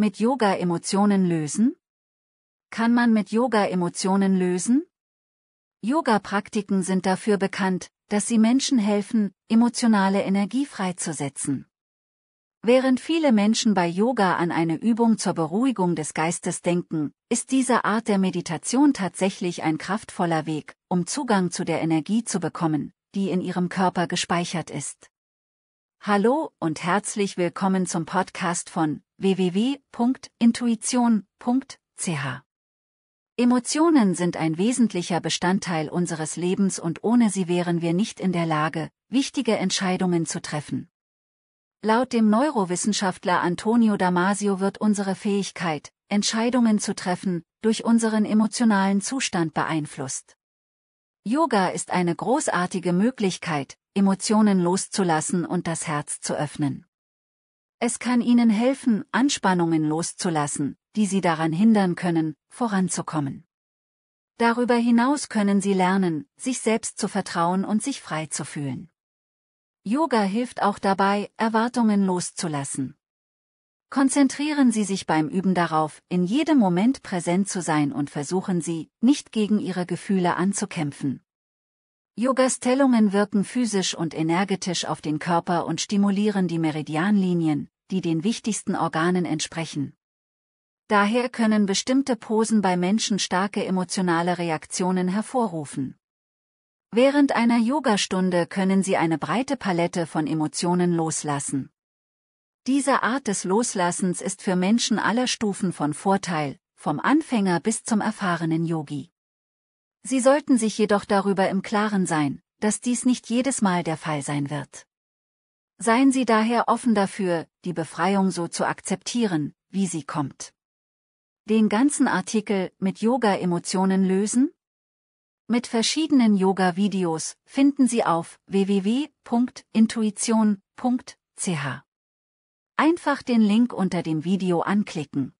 Mit Yoga Emotionen lösen? Kann man mit Yoga Emotionen lösen? Yoga-Praktiken sind dafür bekannt, dass sie Menschen helfen, emotionale Energie freizusetzen. Während viele Menschen bei Yoga an eine Übung zur Beruhigung des Geistes denken, ist diese Art der Meditation tatsächlich ein kraftvoller Weg, um Zugang zu der Energie zu bekommen, die in ihrem Körper gespeichert ist. Hallo und herzlich willkommen zum Podcast von www.intuition.ch Emotionen sind ein wesentlicher Bestandteil unseres Lebens und ohne sie wären wir nicht in der Lage, wichtige Entscheidungen zu treffen. Laut dem Neurowissenschaftler Antonio Damasio wird unsere Fähigkeit, Entscheidungen zu treffen, durch unseren emotionalen Zustand beeinflusst. Yoga ist eine großartige Möglichkeit, Emotionen loszulassen und das Herz zu öffnen. Es kann Ihnen helfen, Anspannungen loszulassen, die Sie daran hindern können, voranzukommen. Darüber hinaus können Sie lernen, sich selbst zu vertrauen und sich frei zu fühlen. Yoga hilft auch dabei, Erwartungen loszulassen. Konzentrieren Sie sich beim Üben darauf, in jedem Moment präsent zu sein und versuchen Sie, nicht gegen Ihre Gefühle anzukämpfen. Yoga-Stellungen wirken physisch und energetisch auf den Körper und stimulieren die Meridianlinien, die den wichtigsten Organen entsprechen. Daher können bestimmte Posen bei Menschen starke emotionale Reaktionen hervorrufen. Während einer Yogastunde können Sie eine breite Palette von Emotionen loslassen. Diese Art des Loslassens ist für Menschen aller Stufen von Vorteil, vom Anfänger bis zum erfahrenen Yogi. Sie sollten sich jedoch darüber im Klaren sein, dass dies nicht jedes Mal der Fall sein wird. Seien Sie daher offen dafür, die Befreiung so zu akzeptieren, wie sie kommt. Den ganzen Artikel mit Yoga-Emotionen lösen? Mit verschiedenen Yoga-Videos finden Sie auf www.intuition.ch. Einfach den Link unter dem Video anklicken.